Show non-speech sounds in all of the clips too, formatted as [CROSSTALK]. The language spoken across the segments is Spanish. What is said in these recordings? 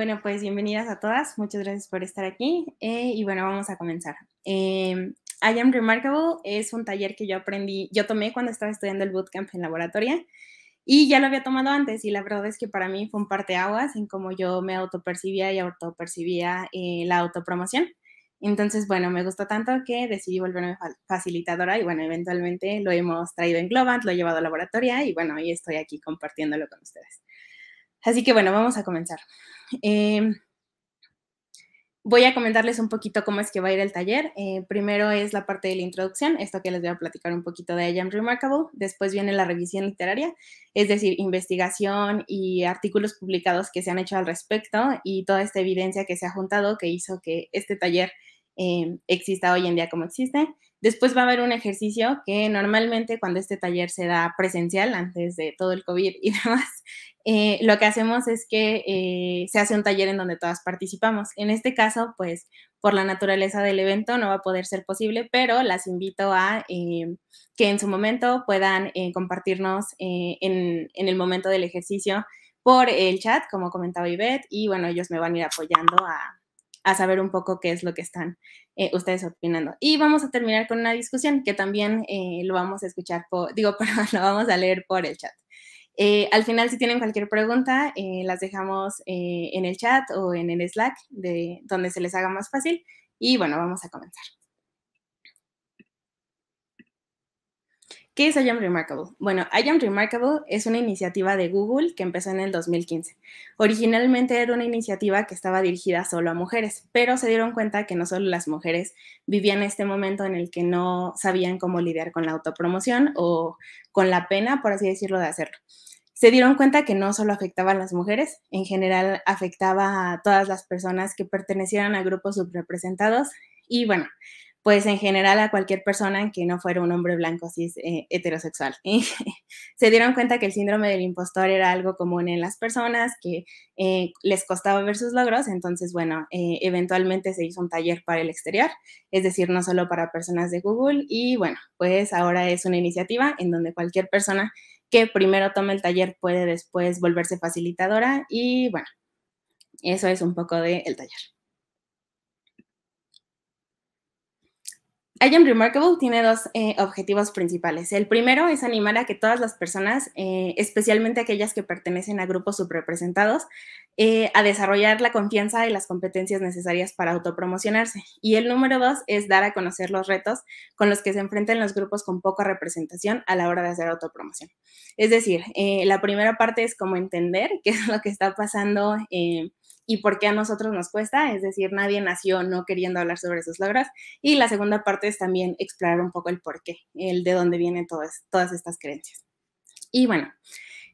Bueno, pues bienvenidas a todas. Muchas gracias por estar aquí. Eh, y bueno, vamos a comenzar. Em, I Am Remarkable es un taller que yo aprendí, yo tomé cuando estaba estudiando el bootcamp en laboratoria y ya lo había tomado antes y la verdad es que para mí fue un parteaguas en cómo yo me autopercibía y autopercibía eh, la autopromoción. Entonces, bueno, me gustó tanto que decidí volverme facilitadora y bueno, eventualmente lo hemos traído en Globant, lo he llevado a laboratoria y bueno, hoy estoy aquí compartiéndolo con ustedes. Así que bueno, vamos a comenzar. Em, voy a comentarles un poquito cómo es que va a ir el taller. Eh, primero es la parte de la introducción, esto que les voy a platicar un poquito de I Am Remarkable. Después viene la revisión literaria, es decir, investigación y artículos publicados que se han hecho al respecto y toda esta evidencia que se ha juntado que hizo que este taller em, exista hoy en día como existe. Después va a haber un ejercicio que normalmente cuando este taller se da presencial, antes de todo el COVID y [LAUGHS] demás, eh, lo que hacemos es que eh, se hace un taller en donde todas participamos. En este caso, pues por la naturaleza del evento no va a poder ser posible, pero las invito a eh, que en su momento puedan compartirnos en, en el momento del ejercicio por el chat, como comentaba Ivette, y bueno, ellos me van a ir apoyando a, a saber un poco qué es lo que están eh, ustedes opinando. Y vamos a terminar con una discusión que también eh, lo vamos a escuchar, por, [LAUGHS] digo, más lo vamos a leer por el chat. Eh, al final, si tienen cualquier pregunta, las dejamos en el chat o en el Slack, de donde se les haga más fácil. Y bueno, vamos a comenzar. ¿Qué es I Am Remarkable? Bueno, I Am Remarkable es una iniciativa de Google que empezó en el 2015. Originalmente era una iniciativa que estaba dirigida solo a mujeres, pero se dieron cuenta que no solo las mujeres vivían este momento en el que no sabían cómo lidiar con la autopromoción o con la pena, por así decirlo, de hacerlo. Se dieron cuenta que no solo afectaba a las mujeres, en general afectaba a todas las personas que pertenecieran a grupos subrepresentados y bueno, pues en general a cualquier persona que no fuera un hombre blanco cis eh, heterosexual. [LAUGHS] se dieron cuenta que el síndrome del impostor era algo común en las personas, que eh, les costaba ver sus logros, entonces, bueno, eh, eventualmente se hizo un taller para el exterior, es decir, no solo para personas de Google, y bueno, pues ahora es una iniciativa en donde cualquier persona que primero tome el taller puede después volverse facilitadora y bueno, eso es un poco del taller. I Am Remarkable tiene dos eh, objetivos principales. El primero es animar a que todas las personas, eh, especialmente aquellas que pertenecen a grupos subrepresentados, eh, a desarrollar la confianza y las competencias necesarias para autopromocionarse. Y el número dos es dar a conocer los retos con los que se enfrentan los grupos con poca representación a la hora de hacer autopromoción. Es decir, la primera parte es como entender [LAUGHS] qué es lo que está pasando y por qué a nosotros nos cuesta, es decir, nadie nació no queriendo hablar sobre sus logros. Y la segunda parte es también explorar un poco el por qué, el de dónde vienen todas, estas creencias. Y bueno,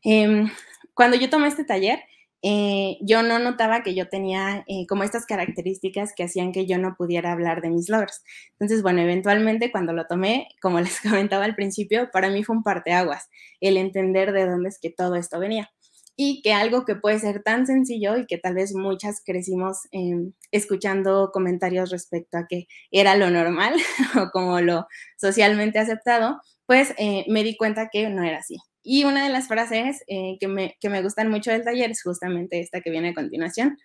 em, cuando yo tomé este taller, eh, yo no notaba que yo tenía eh, como estas características que hacían que yo no pudiera hablar de mis logros. Entonces, bueno, eventualmente cuando lo tomé, como les [LAUGHS] comentaba al principio, para mí fue un parteaguas, el entender de dónde es que todo esto venía y que algo que puede ser tan sencillo y que tal vez muchas crecimos em, escuchando comentarios respecto a que era lo normal [LAUGHS] o como lo socialmente aceptado, pues eh, me di cuenta que no era así. Y una de las frases eh, que, me, gustan mucho del taller es justamente esta que viene a continuación,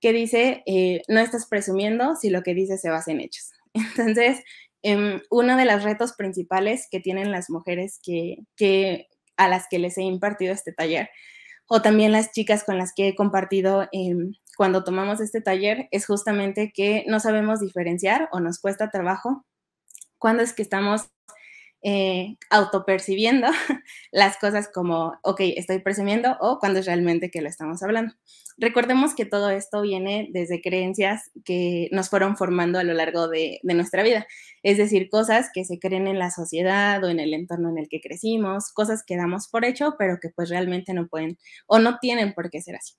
que dice, eh, no estás presumiendo si lo que dices se basa en hechos. [LAUGHS] Entonces, em, uno de los retos principales que tienen las mujeres que, que, a las que les he impartido este taller o también las chicas con las que he compartido em, cuando tomamos este taller, es justamente que no sabemos diferenciar o nos cuesta trabajo cuando es que estamos eh, autopercibiendo [LAUGHS] las cosas como, ok, estoy percibiendo o cuando es realmente que lo estamos hablando. Recordemos que todo esto viene desde creencias que nos fueron formando a lo largo de, nuestra vida, es decir, cosas que se creen en la sociedad o en el entorno en el que crecimos, cosas que damos por hecho, pero que pues realmente no pueden o no tienen por qué ser así.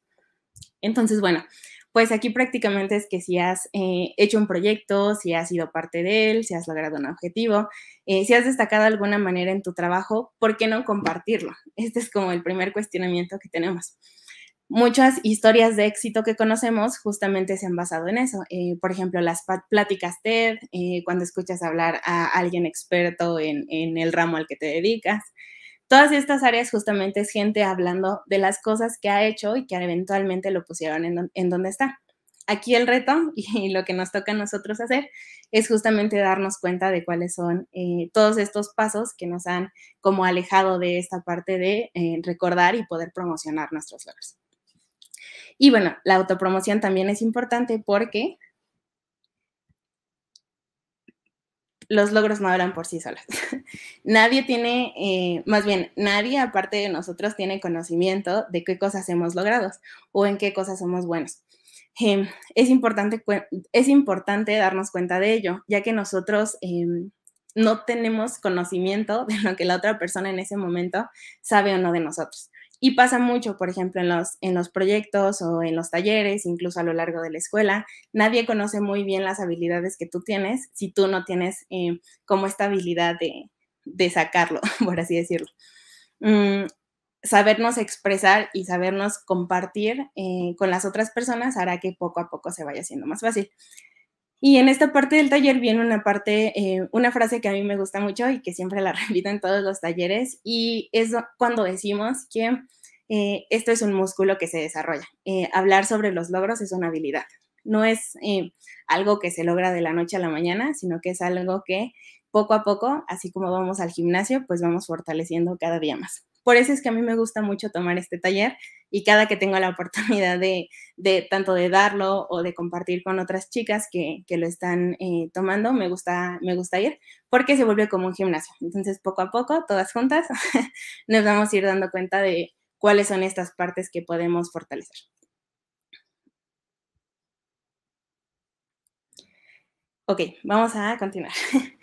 Entonces, bueno, pues aquí prácticamente es que si has eh, hecho un proyecto, si has sido parte de él, si has logrado un objetivo, eh, si has destacado de alguna manera en tu trabajo, ¿por qué no compartirlo? [LAUGHS] Este es como el primer cuestionamiento que tenemos muchas historias de éxito que conocemos justamente se han basado en eso. Eh, por ejemplo, las pláticas TED, eh, cuando escuchas hablar a alguien experto en, el ramo al que te dedicas. Todas estas áreas justamente es gente hablando de las cosas que ha hecho y que eventualmente lo pusieron en, donde está. Aquí el reto [LAUGHS] y lo que nos toca a nosotros hacer es justamente darnos cuenta de cuáles son eh, todos estos pasos que nos han como alejado de esta parte de recordar y poder promocionar nuestros logros. Y bueno, la autopromoción también es importante porque los logros no hablan por sí solos. [LAUGHS] nadie tiene, eh, más bien, nadie aparte de nosotros tiene conocimiento de qué cosas hemos logrado o en qué cosas somos buenos. Em, es, importante, es importante darnos cuenta de ello, ya que nosotros em, no tenemos conocimiento de lo que la otra persona en ese momento sabe o no de nosotros. Y pasa mucho, por ejemplo, en los, en los proyectos o en los talleres, incluso a lo largo de la escuela. Nadie conoce muy bien las habilidades que tú tienes si tú no tienes eh, como esta habilidad de, sacarlo, [LAUGHS] por así decirlo. Mm, sabernos expresar y sabernos compartir eh, con las otras personas hará que poco a poco se vaya siendo más fácil. Y en esta parte del taller viene una parte, eh, una frase que a mí me gusta mucho y que siempre la [LAUGHS] repito en todos los talleres, y es cuando decimos que eh, esto es un músculo que se desarrolla. Eh, hablar sobre los logros es una habilidad. No es algo que se logra de la noche a la mañana, sino que es algo que poco a poco, así como vamos al gimnasio, pues vamos fortaleciendo cada día más. Por eso es que a mí me gusta mucho tomar este taller y cada que tengo la [LAUGHS] oportunidad de, tanto de darlo o de compartir con otras chicas que, lo están eh, tomando, me gusta, me gusta ir porque se vuelve como un gimnasio. Entonces, poco a poco, todas juntas, [LAUGHS] nos vamos a ir dando cuenta de cuáles son estas partes que podemos fortalecer. Ok, vamos a continuar. [LAUGHS]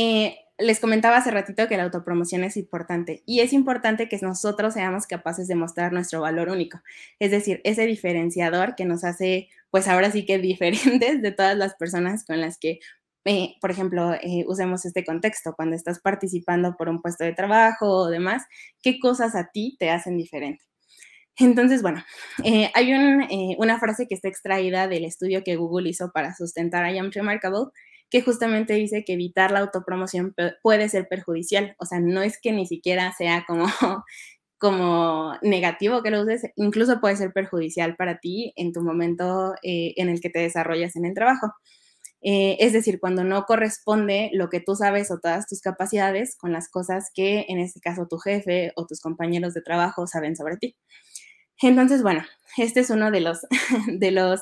Eh, les comentaba hace ratito que la autopromoción es importante y es importante que nosotros seamos capaces de mostrar nuestro valor único, es decir, ese diferenciador que nos hace, pues ahora sí que [LAUGHS] diferentes de todas las personas con las que, eh, por ejemplo, eh, usemos este contexto, cuando estás participando por un puesto de trabajo o demás, qué cosas a ti te hacen diferente. Entonces, bueno, eh, hay una frase que está extraída del estudio que Google hizo para sustentar I Am Remarkable, que justamente dice que evitar la autopromoción puede ser perjudicial. O sea, no es que ni siquiera sea como, [LAUGHS] como negativo que lo uses, incluso puede ser perjudicial para ti en tu momento eh, en el que te desarrollas en el trabajo. Eh, es decir, cuando no corresponde lo que tú sabes o todas tus capacidades con las cosas que en este caso tu jefe o tus compañeros de trabajo saben sobre ti. Entonces, bueno, este es uno de los, [LAUGHS] de los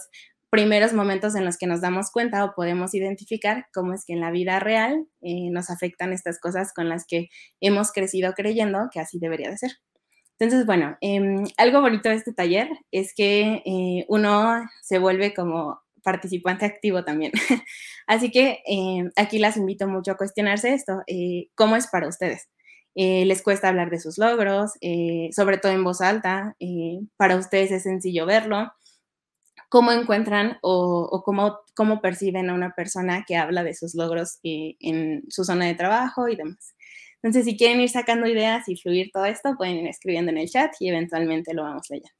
primeros momentos en los que nos damos cuenta o podemos identificar cómo es que en la vida real eh, nos afectan estas cosas con las que hemos crecido creyendo que así debería de ser. Entonces, bueno, em, algo bonito de este taller es que eh, uno se vuelve como participante activo también. [LAUGHS] así que em, aquí las invito mucho a cuestionarse esto. Eh, ¿Cómo es para ustedes? les cuesta hablar de sus logros, sobre todo en voz alta, para ustedes es sencillo verlo, cómo encuentran o, cómo, perciben a una persona que habla de sus logros eh, en su zona de trabajo y demás. Entonces, si quieren ir sacando ideas y fluir todo esto, pueden ir escribiendo en el chat y eventualmente lo vamos leyendo.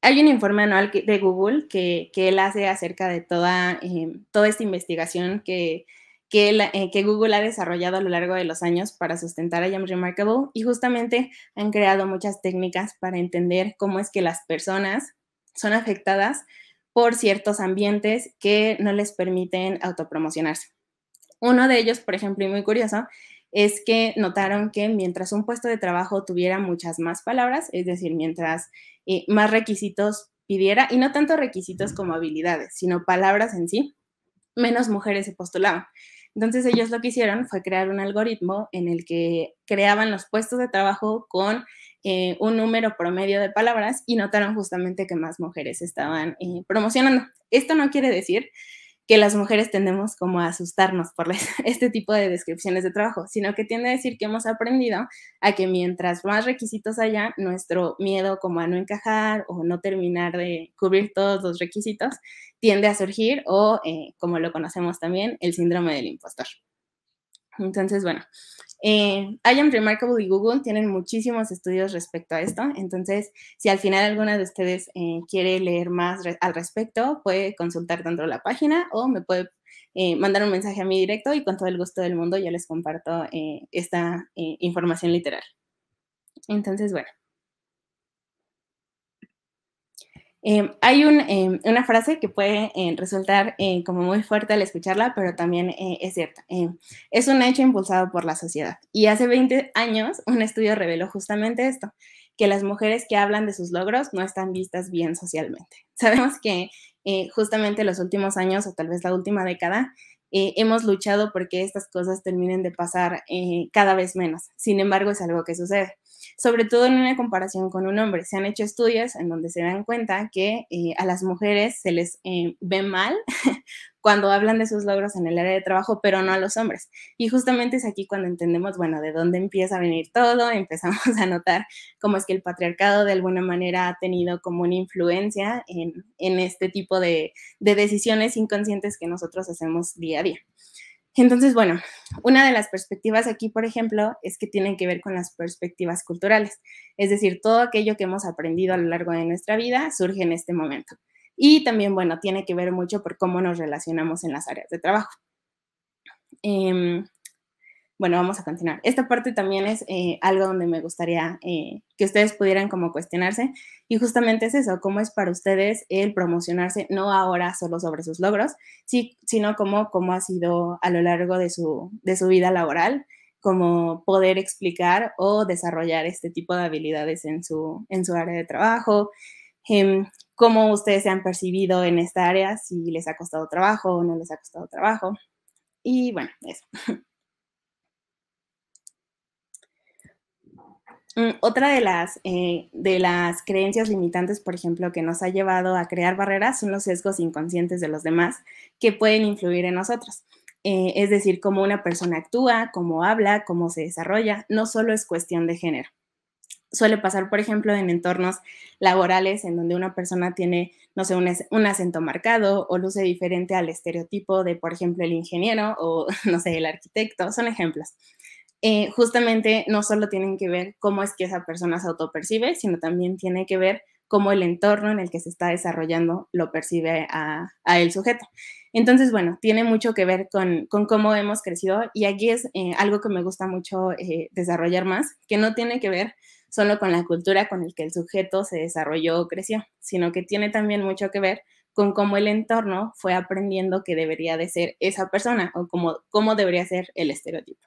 Hay un informe anual de Google que, él hace acerca de toda, eh, toda esta investigación que, que, eh, que, Google ha desarrollado a lo largo de los años para sustentar a I Remarkable y justamente han creado muchas técnicas para entender cómo es que las personas son afectadas por ciertos ambientes que no les permiten autopromocionarse. Uno de ellos, por ejemplo, y muy curioso, es que notaron que mientras un puesto de trabajo tuviera muchas más palabras, es decir, mientras eh, más requisitos pidiera, y no tanto requisitos como habilidades, sino palabras en sí, menos mujeres se postulaban. Entonces ellos lo que hicieron fue crear un algoritmo en el que creaban los puestos de trabajo con eh, un número promedio de palabras y notaron justamente que más mujeres estaban eh, promocionando. Esto no quiere decir que las mujeres tendemos como a asustarnos por [LAUGHS] este tipo de descripciones de trabajo, sino que tiende a decir que hemos aprendido a que mientras más requisitos haya, nuestro miedo como a no encajar o no terminar de cubrir todos los requisitos tiende a surgir o, eh, como lo conocemos también, el síndrome del impostor. Entonces, bueno, eh, I Am Remarkable y Google tienen muchísimos estudios respecto a esto, entonces si al final alguna de ustedes eh, quiere leer más al respecto, puede consultar dentro de la página o me puede eh, mandar un mensaje a mí directo y con todo el gusto del mundo yo les comparto eh, esta información literal. Entonces, bueno. Em, hay em, una frase que puede eh, resultar eh, como muy fuerte al escucharla, pero también eh, es cierta. Em, es un hecho impulsado por la sociedad. Y hace 20 años un estudio reveló justamente esto, que las mujeres que hablan de sus logros no están vistas bien socialmente. [LAUGHS] Sabemos que justamente los últimos años o tal vez la última década hemos luchado porque estas cosas terminen de pasar cada vez menos. Sin embargo, es algo que sucede sobre todo en una comparación con un hombre. Se han hecho estudios en donde se dan cuenta que eh, a las mujeres se les eh, ve mal [LAUGHS] cuando hablan de sus logros en el área de trabajo, pero no a los hombres. Y justamente es aquí cuando entendemos, bueno, de dónde empieza a venir todo, [LAUGHS] empezamos a notar cómo es que el patriarcado de alguna manera ha tenido como una influencia en, este tipo de, de decisiones inconscientes que nosotros hacemos día a día. Entonces, bueno, una de las perspectivas aquí, por ejemplo, es que tienen que ver con las perspectivas culturales, es decir, todo aquello que hemos aprendido a lo largo de nuestra vida surge en este momento. Y también, bueno, tiene que ver mucho por cómo nos relacionamos en las áreas de trabajo. Em, bueno, vamos a continuar. Esta parte también es eh, algo donde me gustaría eh, que ustedes pudieran como cuestionarse y justamente es eso, cómo es para ustedes el promocionarse, no ahora solo sobre sus logros, sino cómo, cómo ha sido a lo largo de su, de su vida laboral, como poder explicar o desarrollar este tipo de habilidades en su, en su área de trabajo, em, cómo ustedes se han percibido en esta área, si les ha costado trabajo o no les ha costado trabajo. Y bueno, eso. [LAUGHS] Mm, otra de las, eh, de las creencias limitantes, por ejemplo, que nos ha llevado a crear barreras son los sesgos inconscientes de los demás que pueden influir en nosotros. Eh, es decir, cómo una persona actúa, cómo habla, cómo se desarrolla, no solo es cuestión de género. Suele pasar, por ejemplo, en entornos laborales en donde una persona tiene, no sé, un acento marcado o luce diferente al estereotipo de, por ejemplo, el ingeniero o, [LAUGHS] no sé, el arquitecto. Son ejemplos. Eh, justamente no solo tienen que ver cómo es que esa persona se autopercibe, sino también tiene que ver cómo el entorno en el que se está desarrollando lo percibe a, el sujeto. Entonces, bueno, tiene mucho que ver con, cómo hemos crecido y aquí es eh, algo que me gusta mucho eh, desarrollar más, que no tiene que ver solo con la cultura con el que el sujeto se desarrolló o creció, sino que tiene también mucho que ver con cómo el entorno fue aprendiendo que debería de ser esa persona o cómo debería ser el estereotipo.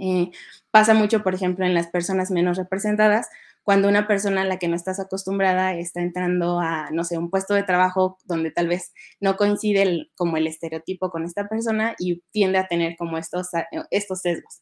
Eh, pasa mucho, por ejemplo, en las personas menos representadas, cuando una persona a la que no estás acostumbrada está entrando a, no sé, un puesto de trabajo donde tal vez no coincide como el estereotipo con esta persona y tiende a tener como estos, eh, estos sesgos.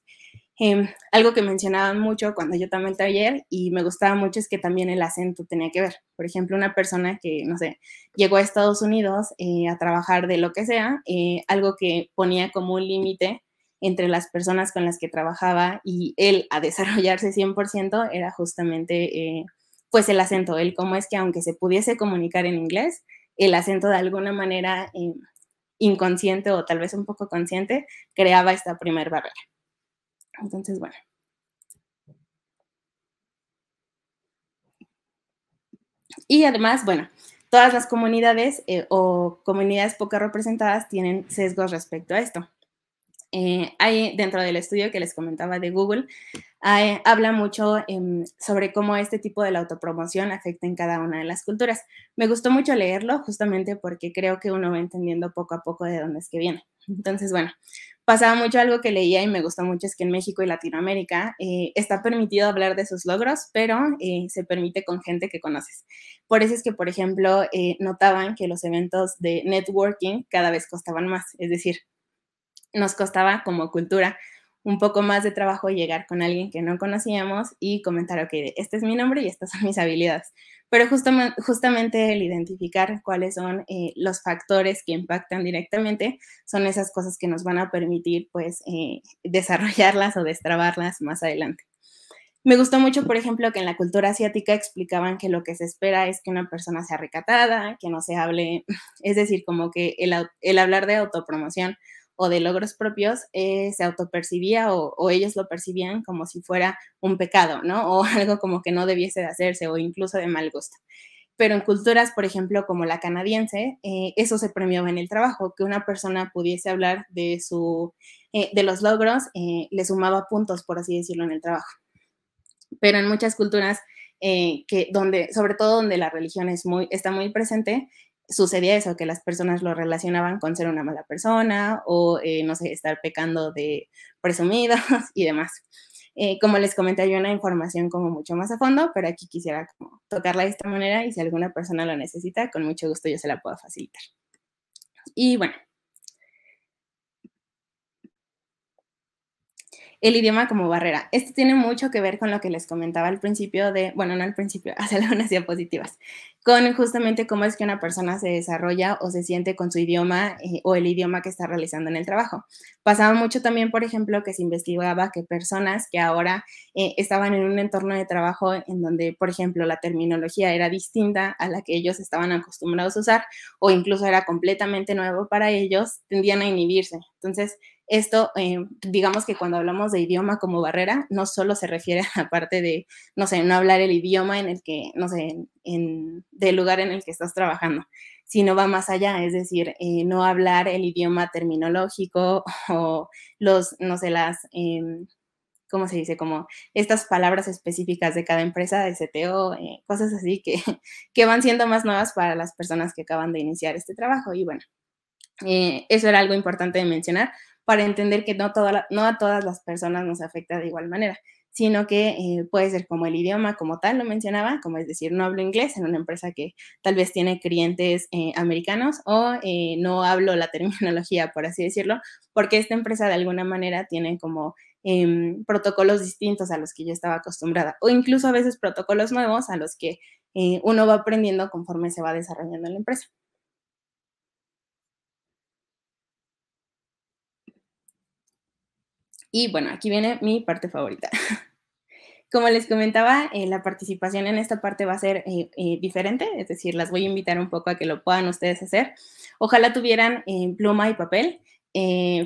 Em, algo que mencionaban mucho cuando yo también taller y me gustaba mucho es que también el acento tenía que ver. Por ejemplo, una persona que, no sé, llegó a Estados Unidos eh, a trabajar de lo que sea, algo que ponía como un límite entre las personas con las que trabajaba y él a desarrollarse 100% era justamente eh, pues el acento, Él cómo es que aunque se pudiese comunicar en inglés, el acento de alguna manera eh, inconsciente o tal vez un poco consciente creaba esta primer barrera. Entonces, bueno. Y además, bueno, todas las comunidades eh, o comunidades poco representadas tienen sesgos respecto a esto. Eh, hay dentro del estudio que les comentaba de Google, habla mucho em, sobre cómo este tipo de la autopromoción afecta en cada una de las culturas. Me gustó mucho leerlo justamente porque creo que uno va entendiendo poco a poco de dónde es que viene. Entonces, bueno, pasaba mucho algo que leía y me gustó mucho es que en México y Latinoamérica eh, está permitido hablar de sus logros, pero eh, se permite con gente que conoces. Por eso es que, por ejemplo, eh, notaban que los eventos de networking cada vez costaban más, es decir, nos costaba como cultura un poco más de trabajo llegar con alguien que no conocíamos y comentar, ok, este es mi nombre y estas son mis habilidades. Pero justamente el identificar cuáles son eh, los factores que impactan directamente son esas cosas que nos van a permitir pues eh, desarrollarlas o destrabarlas más adelante. Me gustó mucho, por ejemplo, que en la cultura asiática explicaban que lo que se espera es que una persona sea recatada, que no se hable, es decir, como que el, el hablar de autopromoción o de logros propios eh, se autopercibía o, o ellos lo percibían como si fuera un pecado, ¿no? O [LAUGHS] algo como que no debiese de hacerse o incluso de mal gusto pero en culturas, por ejemplo, como la canadiense, eh, eso se premiaba en el trabajo, que una persona pudiese hablar de, su, eh, de los logros, le sumaba puntos, por así decirlo, en el trabajo. Pero en muchas culturas, que donde, sobre todo donde la religión es muy, está muy presente, sucedía eso, que las personas lo relacionaban con ser una mala persona o, eh, no sé, estar pecando de presumidos [LAUGHS] y demás. Eh, como les comenté, hay una información como mucho más a fondo, pero aquí quisiera tocarla de esta manera y si alguna persona lo necesita, con mucho gusto yo se la puedo facilitar. Y bueno, el idioma como barrera. Esto tiene mucho que ver con lo que les comentaba al principio de, bueno, no al principio, [LAUGHS] hace algunas diapositivas, con justamente cómo es que una persona se desarrolla o se siente con su idioma eh, o el idioma que está realizando en el trabajo. Pasaba mucho también, por ejemplo, que se investigaba que personas que ahora eh, estaban en un entorno de trabajo en donde, por ejemplo, la terminología era distinta a la que ellos estaban acostumbrados a usar o incluso era completamente nuevo para ellos, tendían a inhibirse. Entonces, esto, eh, digamos que cuando hablamos de idioma como barrera, no solo se refiere [LAUGHS] a la parte de, no sé, no hablar el idioma en el que, no sé, en, del lugar en el que estás trabajando, sino va más allá, es decir, eh, no hablar el idioma terminológico [LAUGHS] o los, no sé, las... Em, ¿cómo se dice? Como estas palabras específicas de cada empresa, de CTO, eh, cosas así que, [LAUGHS] que van siendo más nuevas para las personas que acaban de iniciar este trabajo. Y bueno, eso era algo importante de mencionar, para entender que no, a todas las personas nos afecta de igual manera, sino que eh, puede ser como el idioma, como tal lo mencionaba, como es decir, no hablo inglés en una empresa que tal vez tiene clientes eh, americanos o eh, no hablo la terminología, por así decirlo, porque esta empresa de alguna manera tiene como em, protocolos distintos a los que yo estaba acostumbrada o incluso a veces protocolos nuevos a los que uno va aprendiendo conforme se va desarrollando la empresa. Y bueno, aquí viene mi parte favorita. [LAUGHS] Como les comentaba, eh, la participación en esta parte va a ser eh, eh, diferente, es decir, las voy a invitar un poco a que lo puedan ustedes hacer. Ojalá tuvieran pluma y papel,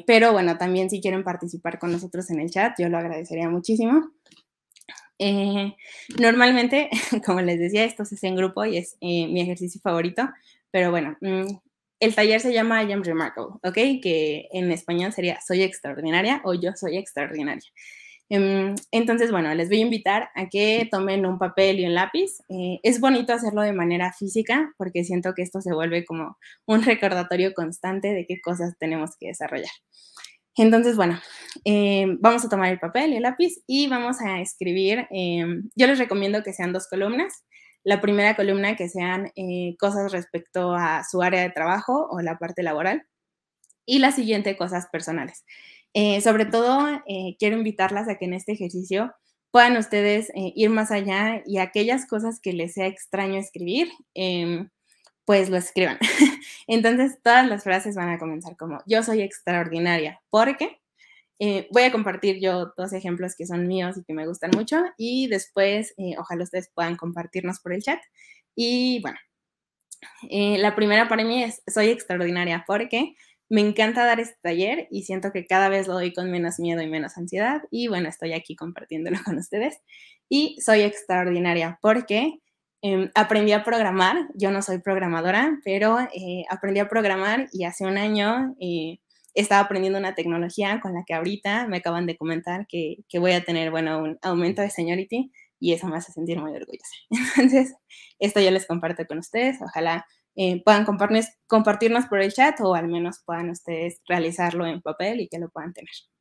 pero bueno, también si quieren participar con nosotros en el chat, yo lo agradecería muchísimo. normalmente, [LAUGHS] como les decía, esto se hace en grupo y es mi ejercicio favorito, pero bueno, mm, el taller se llama I am remarkable, ¿ok? Que en español sería soy extraordinaria o yo soy extraordinaria. Em, entonces, bueno, les voy a invitar a que tomen un papel y un lápiz. Eh, es bonito hacerlo de manera física porque siento que esto se vuelve como un recordatorio constante de qué cosas tenemos que desarrollar. Entonces, bueno, em, vamos a tomar el papel y el lápiz y vamos a escribir. Em, yo les recomiendo que sean dos columnas. La primera columna que sean eh, cosas respecto a su área de trabajo o la parte laboral. Y la siguiente, cosas personales. Eh, sobre todo, eh, quiero invitarlas a que en este ejercicio puedan ustedes ir más allá y aquellas cosas que les sea extraño escribir, em, pues lo escriban. [LAUGHS] Entonces, todas las frases van a comenzar como, yo soy extraordinaria, ¿por qué? Eh, voy a compartir yo dos ejemplos que son míos y que me gustan mucho y después eh, ojalá ustedes puedan compartirnos por el chat. Y bueno, eh, la primera para mí es soy extraordinaria porque me encanta dar este taller y siento que cada vez lo doy con menos miedo y menos ansiedad y bueno, estoy aquí compartiéndolo [LAUGHS] con ustedes. Y soy extraordinaria porque em, aprendí a programar, yo no soy programadora, pero aprendí a programar y hace un año estaba aprendiendo una tecnología con la que ahorita me acaban de comentar que, voy a tener, bueno, un aumento de seniority y eso me hace sentir muy orgullosa. [LAUGHS] Entonces, esto yo les comparto con ustedes. Ojalá eh, puedan compartirnos por el chat o al menos puedan ustedes realizarlo en papel y que lo puedan tener.